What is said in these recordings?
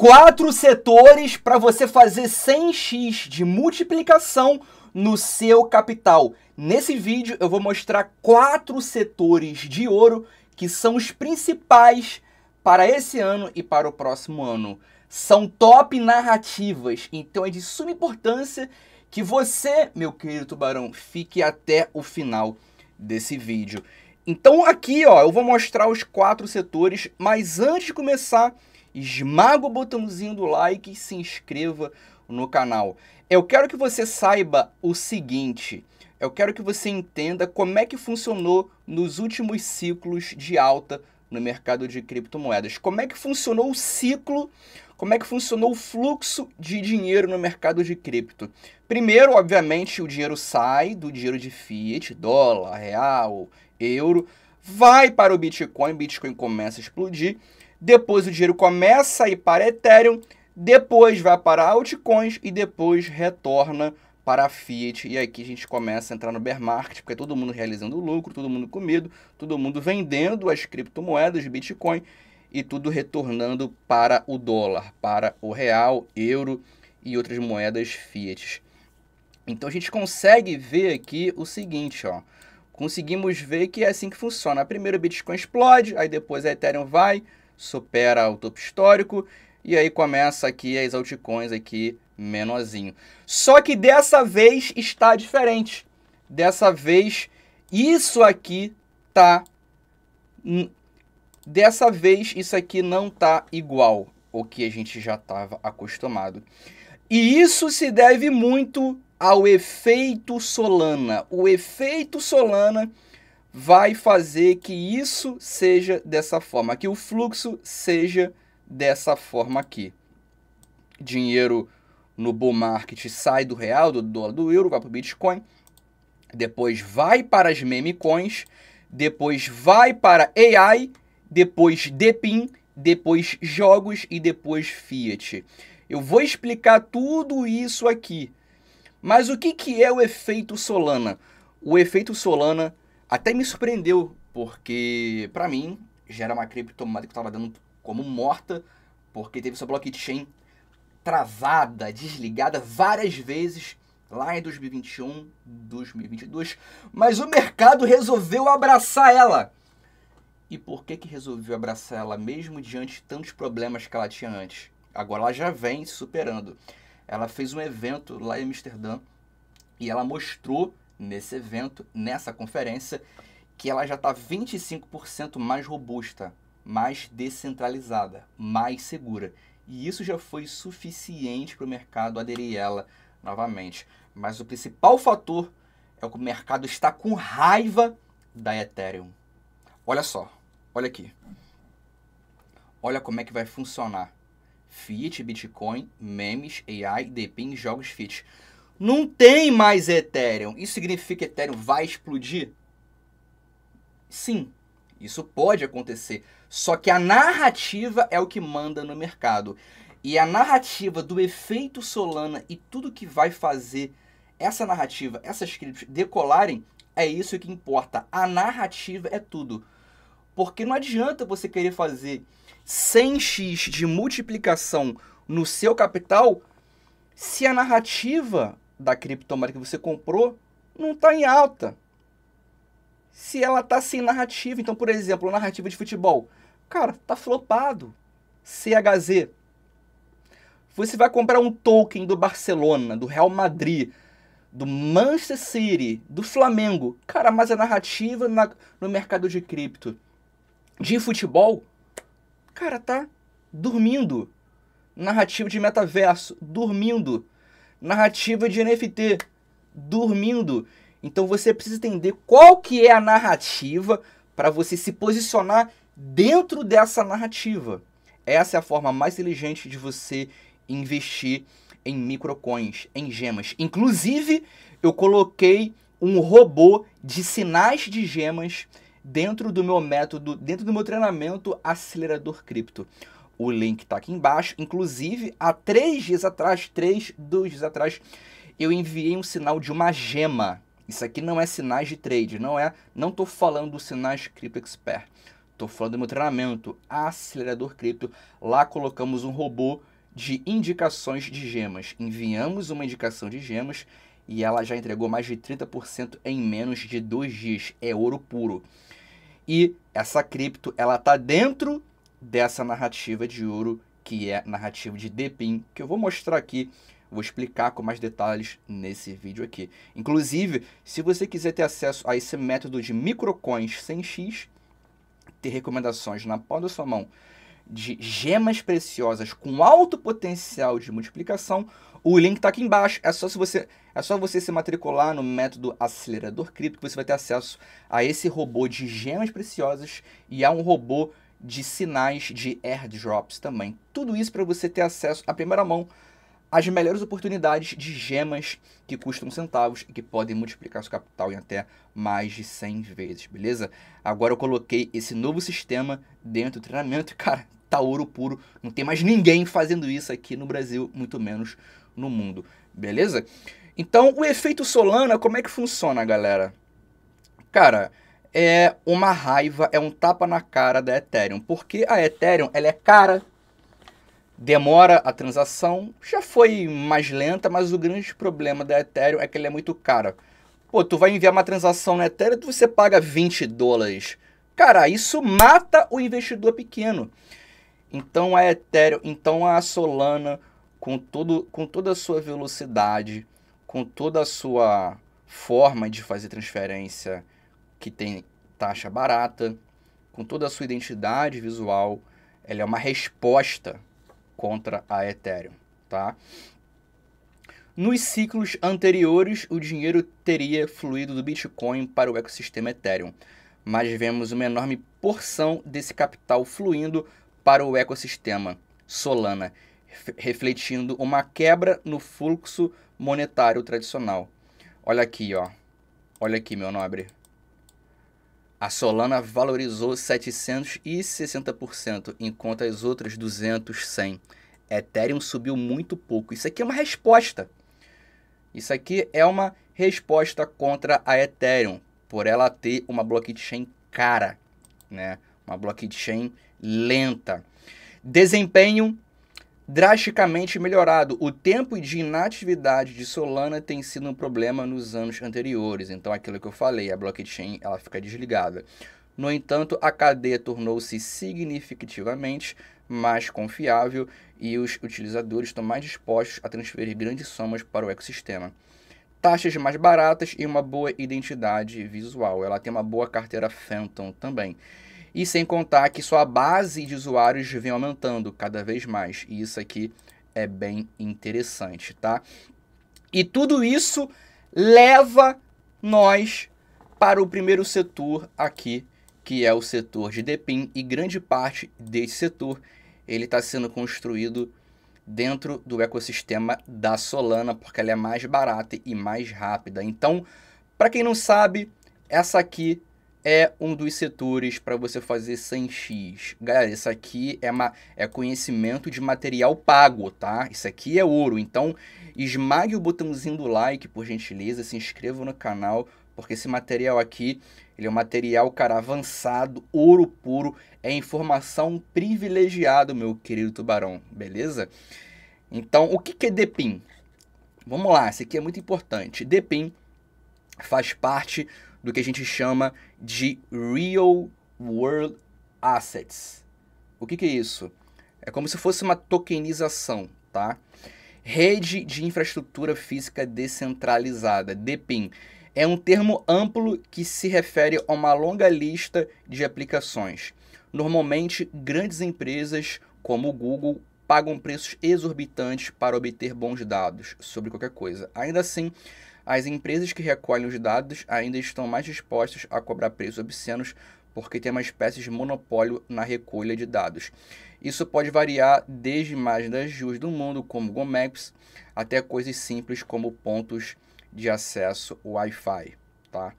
quatro setores para você fazer 100x de multiplicação no seu capital. Nesse vídeo eu vou mostrar quatro setores de ouro que são os principais para esse ano e para o próximo ano. São top narrativas, então é de suma importância que você, meu querido tubarão, fique até o final desse vídeo. Então aqui, ó, eu vou mostrar os quatro setores, mas antes de começar, esmaga o botãozinho do like e se inscreva no canal. Eu quero que você saiba o seguinte, eu quero que você entenda como é que funcionou nos últimos ciclos de alta no mercado de criptomoedas. Como é que funcionou o ciclo, como é que funcionou o fluxo de dinheiro no mercado de cripto. Primeiro, obviamente, o dinheiro sai do dinheiro de fiat, dólar, real, euro, vai para o Bitcoin, Bitcoin começa a explodir depois o dinheiro começa a ir para Ethereum, depois vai para altcoins e depois retorna para a Fiat. E aqui a gente começa a entrar no bear market, porque todo mundo realizando lucro, todo mundo com medo, todo mundo vendendo as criptomoedas, Bitcoin e tudo retornando para o dólar, para o real, euro e outras moedas Fiat. Então a gente consegue ver aqui o seguinte, ó. Conseguimos ver que é assim que funciona. Primeiro o Bitcoin explode, aí depois a Ethereum vai, supera o topo histórico e aí começa aqui as altcoins aqui menorzinho. Só que dessa vez está diferente. Dessa vez isso aqui tá dessa vez isso aqui não tá igual o que a gente já estava acostumado. E isso se deve muito ao efeito Solana. O efeito Solana vai fazer que isso seja dessa forma, que o fluxo seja dessa forma aqui. Dinheiro no bull market sai do real, do dólar, do euro, vai para o Bitcoin, depois vai para as meme coins, depois vai para AI, depois DePIN, depois jogos e depois fiat. Eu vou explicar tudo isso aqui. Mas o que, que é o efeito Solana? O efeito Solana até me surpreendeu, porque para mim já era uma criptomoeda que estava dando como morta, porque teve sua blockchain travada, desligada várias vezes lá em 2021, 2022, mas o mercado resolveu abraçar ela. E por que que resolveu abraçar ela mesmo diante de tantos problemas que ela tinha antes? Agora ela já vem superando. Ela fez um evento lá em Amsterdã e ela mostrou nesse evento, nessa conferência, que ela já está 25% mais robusta, mais descentralizada, mais segura. E isso já foi suficiente para o mercado aderir a ela novamente. Mas o principal fator é que o mercado está com raiva da Ethereum. Olha só, olha aqui. Olha como é que vai funcionar. Fiat, Bitcoin, memes, AI, DP em jogos Fiat. Não tem mais Ethereum. Isso significa que Ethereum vai explodir? Sim, isso pode acontecer. Só que a narrativa é o que manda no mercado. E a narrativa do efeito Solana e tudo que vai fazer essa narrativa, essas criptos decolarem, é isso que importa. A narrativa é tudo. Porque não adianta você querer fazer 100x de multiplicação no seu capital se a narrativa da criptomoeda que você comprou não está em alta. Se ela está sem narrativa, então, por exemplo, narrativa de futebol, cara, tá flopado. CHZ. Você vai comprar um token do Barcelona, do Real Madrid, do Manchester City, do Flamengo. Cara, mas a narrativa na, no mercado de cripto de futebol, cara, tá dormindo. Narrativa de metaverso, dormindo narrativa de NFT, dormindo. Então você precisa entender qual que é a narrativa para você se posicionar dentro dessa narrativa. Essa é a forma mais inteligente de você investir em microcoins, em gemas. Inclusive, eu coloquei um robô de sinais de gemas dentro do meu método, dentro do meu treinamento acelerador cripto. O link está aqui embaixo. Inclusive, há três dias atrás, três, dois dias atrás, eu enviei um sinal de uma gema. Isso aqui não é sinais de trade, não é. Não estou falando dos sinais Crypto Expert. Estou falando do meu treinamento Acelerador Cripto. Lá colocamos um robô de indicações de gemas. Enviamos uma indicação de gemas e ela já entregou mais de 30% em menos de dois dias. É ouro puro. E essa cripto, ela está dentro dessa narrativa de ouro, que é narrativa de Depin, que eu vou mostrar aqui, vou explicar com mais detalhes nesse vídeo aqui. Inclusive, se você quiser ter acesso a esse método de microcoins sem X, ter recomendações na palma da sua mão de gemas preciosas com alto potencial de multiplicação, o link está aqui embaixo. É só, se você, é só você se matricular no método acelerador cripto que você vai ter acesso a esse robô de gemas preciosas e a um robô de sinais de airdrops também. Tudo isso para você ter acesso à primeira mão às melhores oportunidades de gemas que custam centavos e que podem multiplicar seu capital em até mais de 100 vezes, beleza? Agora eu coloquei esse novo sistema dentro do treinamento, cara, tá ouro puro, não tem mais ninguém fazendo isso aqui no Brasil, muito menos no mundo, beleza? Então, o efeito Solana, como é que funciona, galera? Cara, é uma raiva, é um tapa na cara da Ethereum, porque a Ethereum ela é cara, demora a transação, já foi mais lenta, mas o grande problema da Ethereum é que ela é muito cara. Pô, tu vai enviar uma transação na Ethereum, tu você paga 20 dólares. Cara, isso mata o investidor pequeno. Então a Ethereum, então a Solana, com, todo, com toda a sua velocidade, com toda a sua forma de fazer transferência, que tem taxa barata, com toda a sua identidade visual, ela é uma resposta contra a Ethereum, tá? Nos ciclos anteriores, o dinheiro teria fluído do Bitcoin para o ecossistema Ethereum, mas vemos uma enorme porção desse capital fluindo para o ecossistema Solana, refletindo uma quebra no fluxo monetário tradicional. Olha aqui, ó. Olha aqui, meu nobre. A Solana valorizou 760%, enquanto as outras 200, 100. Ethereum subiu muito pouco. Isso aqui é uma resposta. Isso aqui é uma resposta contra a Ethereum, por ela ter uma blockchain cara, né? Uma blockchain lenta. Desempenho drasticamente melhorado. O tempo de inatividade de Solana tem sido um problema nos anos anteriores. Então, aquilo que eu falei, a blockchain ela fica desligada. No entanto, a cadeia tornou-se significativamente mais confiável e os utilizadores estão mais dispostos a transferir grandes somas para o ecossistema. Taxas mais baratas e uma boa identidade visual. Ela tem uma boa carteira Phantom também. E sem contar que sua base de usuários vem aumentando cada vez mais. E isso aqui é bem interessante, tá? E tudo isso leva nós para o primeiro setor aqui, que é o setor de Depin, e grande parte desse setor ele está sendo construído dentro do ecossistema da Solana, porque ela é mais barata e mais rápida. Então, para quem não sabe, essa aqui é um dos setores para você fazer 100x. Galera, isso aqui é, uma, é conhecimento de material pago, tá? Isso aqui é ouro. Então, esmague o botãozinho do like, por gentileza, se inscreva no canal, porque esse material aqui, ele é um material, cara, avançado, ouro puro, é informação privilegiada, meu querido tubarão, beleza? Então, o que, que é DPIM? Vamos lá, isso aqui é muito importante. DPIM faz parte do que a gente chama de real world assets. O que, que é isso? É como se fosse uma tokenização, tá? Rede de infraestrutura física descentralizada, DPIN, é um termo amplo que se refere a uma longa lista de aplicações. Normalmente, grandes empresas como o Google pagam preços exorbitantes para obter bons dados sobre qualquer coisa. Ainda assim, as empresas que recolhem os dados ainda estão mais dispostas a cobrar preços obscenos porque tem uma espécie de monopólio na recolha de dados. Isso pode variar desde imagens das ruas do mundo, como Google Maps, até coisas simples como pontos de acesso Wi-Fi, tá?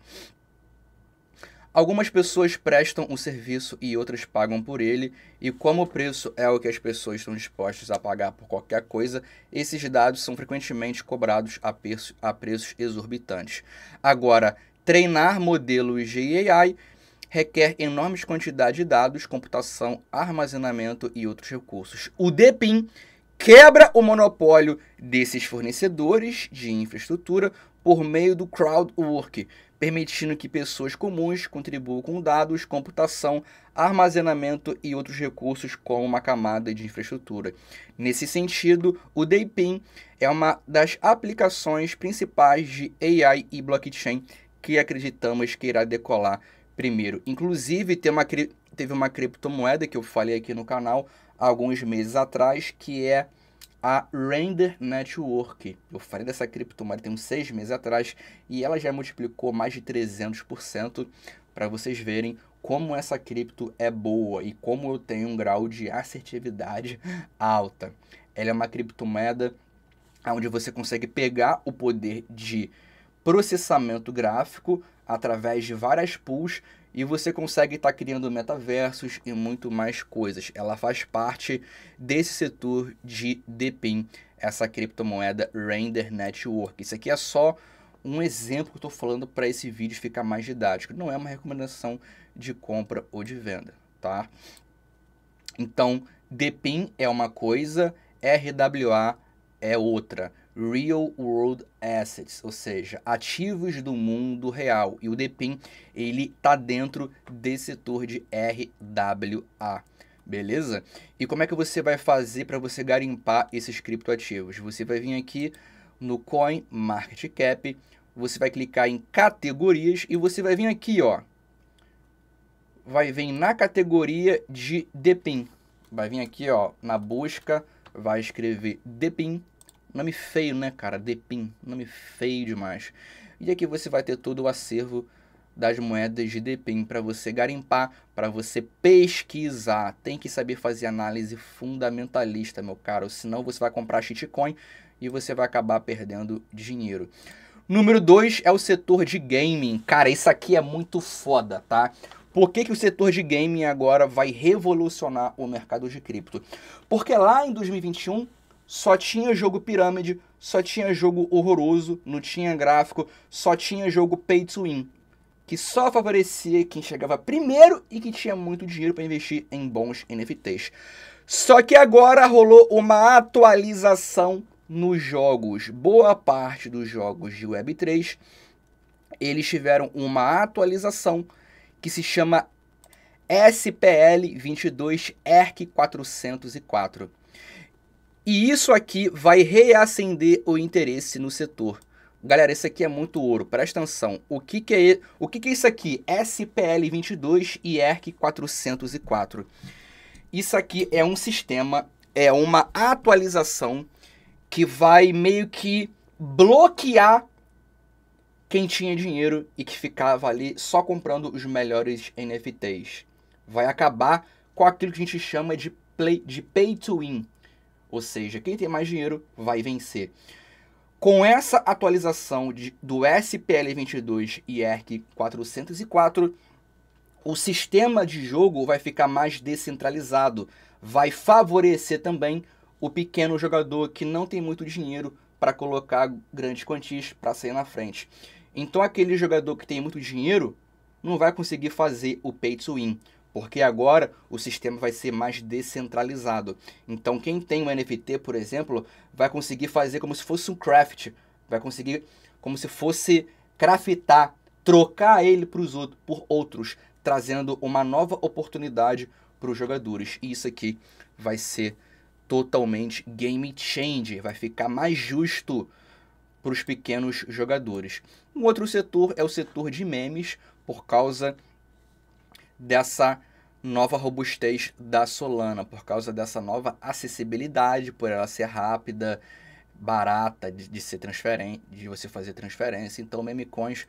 Algumas pessoas prestam o serviço e outras pagam por ele, e como o preço é o que as pessoas estão dispostas a pagar por qualquer coisa, esses dados são frequentemente cobrados a, preço, a preços exorbitantes. Agora, treinar modelos de AI requer enormes quantidades de dados, computação, armazenamento e outros recursos. O DPIM quebra o monopólio desses fornecedores de infraestrutura por meio do crowdwork, permitindo que pessoas comuns contribuam com dados, computação, armazenamento e outros recursos como uma camada de infraestrutura. Nesse sentido, o DayPIN é uma das aplicações principais de AI e blockchain que acreditamos que irá decolar primeiro. Inclusive, uma, teve uma criptomoeda que eu falei aqui no canal há alguns meses atrás, que é a Render Network. Eu falei dessa criptomoeda tem uns seis meses atrás e ela já multiplicou mais de 300% para vocês verem como essa cripto é boa e como eu tenho um grau de assertividade alta. Ela é uma criptomoeda onde você consegue pegar o poder de processamento gráfico através de várias pools e você consegue estar tá criando metaversos e muito mais coisas. Ela faz parte desse setor de DePIN, essa criptomoeda Render Network. Isso aqui é só um exemplo que estou falando para esse vídeo ficar mais didático. Não é uma recomendação de compra ou de venda, tá? Então, DePIN é uma coisa, RWA é outra. Real World Assets, ou seja, ativos do mundo real. E o DPIM, ele tá dentro desse setor de RWA. Beleza? E como é que você vai fazer para você garimpar esses criptoativos? Você vai vir aqui no Coin Market Cap, você vai clicar em categorias e você vai vir aqui, ó. Vai vir na categoria de DPIM. Vai vir aqui, ó, na busca, vai escrever DPIM Nome feio, né, cara? Depin. Nome feio demais. E aqui você vai ter todo o acervo das moedas de Depin para você garimpar, para você pesquisar. Tem que saber fazer análise fundamentalista, meu caro. Senão você vai comprar shitcoin e você vai acabar perdendo dinheiro. Número 2 é o setor de gaming. Cara, isso aqui é muito foda, tá? Por que, que o setor de gaming agora vai revolucionar o mercado de cripto? Porque lá em 2021 só tinha jogo pirâmide, só tinha jogo horroroso, não tinha gráfico, só tinha jogo pay to win, que só favorecia quem chegava primeiro e que tinha muito dinheiro para investir em bons NFTs. Só que agora rolou uma atualização nos jogos. Boa parte dos jogos de Web3 eles tiveram uma atualização que se chama SPL 22 ERC 404. E isso aqui vai reacender o interesse no setor. Galera, isso aqui é muito ouro, presta atenção. O que, que, é, o que, que é isso aqui? SPL22 e ERC404. Isso aqui é um sistema, é uma atualização que vai meio que bloquear quem tinha dinheiro e que ficava ali só comprando os melhores NFTs. Vai acabar com aquilo que a gente chama de, play, de pay to win ou seja, quem tem mais dinheiro vai vencer. Com essa atualização de, do SPL 22 e ERC 404, o sistema de jogo vai ficar mais descentralizado, vai favorecer também o pequeno jogador que não tem muito dinheiro para colocar grandes quantias para sair na frente. Então aquele jogador que tem muito dinheiro não vai conseguir fazer o pay to win porque agora o sistema vai ser mais descentralizado. Então, quem tem um NFT, por exemplo, vai conseguir fazer como se fosse um craft, vai conseguir como se fosse craftar, trocar ele para os outros, por outros, trazendo uma nova oportunidade para os jogadores. E isso aqui vai ser totalmente game changer, vai ficar mais justo para os pequenos jogadores. Um outro setor é o setor de memes, por causa dessa nova robustez da Solana, por causa dessa nova acessibilidade, por ela ser rápida, barata de, de ser transferente, de você fazer transferência. Então, coins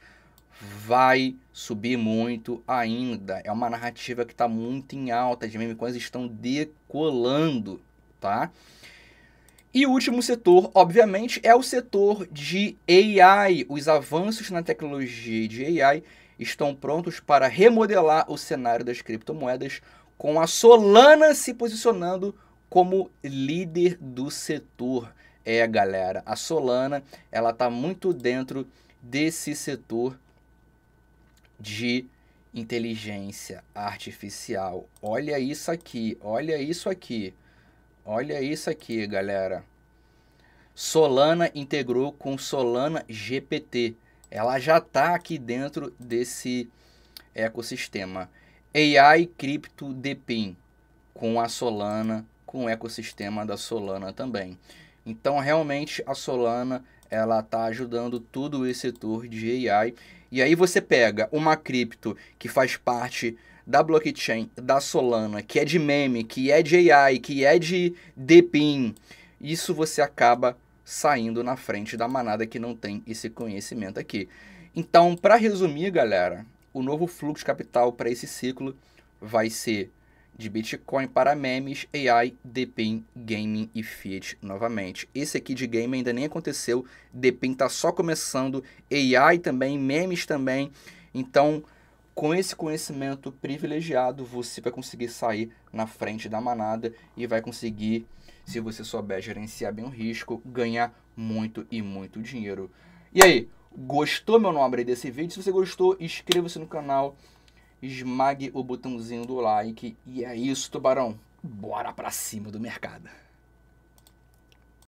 vai subir muito ainda. É uma narrativa que está muito em alta. As coins estão decolando, tá? E o último setor, obviamente, é o setor de AI. Os avanços na tecnologia de AI estão prontos para remodelar o cenário das criptomoedas, com a Solana se posicionando como líder do setor. É, galera, a Solana, ela está muito dentro desse setor de inteligência artificial. Olha isso aqui, olha isso aqui. Olha isso aqui, galera. Solana integrou com Solana GPT ela já está aqui dentro desse ecossistema. AI Crypto Depin, com a Solana, com o ecossistema da Solana também. Então, realmente, a Solana ela está ajudando todo esse setor de AI. E aí você pega uma cripto que faz parte da blockchain da Solana, que é de meme, que é de AI, que é de DePIN, isso você acaba saindo na frente da manada que não tem esse conhecimento aqui. Então, para resumir, galera, o novo fluxo de capital para esse ciclo vai ser de Bitcoin para memes, AI, Depin, Gaming e Fiat novamente. Esse aqui de game ainda nem aconteceu, Depin está só começando, AI também, memes também. Então, com esse conhecimento privilegiado, você vai conseguir sair na frente da manada e vai conseguir se você souber gerenciar bem o risco, ganhar muito e muito dinheiro. E aí, gostou, meu nome desse vídeo? Se você gostou, inscreva-se no canal, esmague o botãozinho do like. E é isso, tubarão. Bora pra cima do mercado.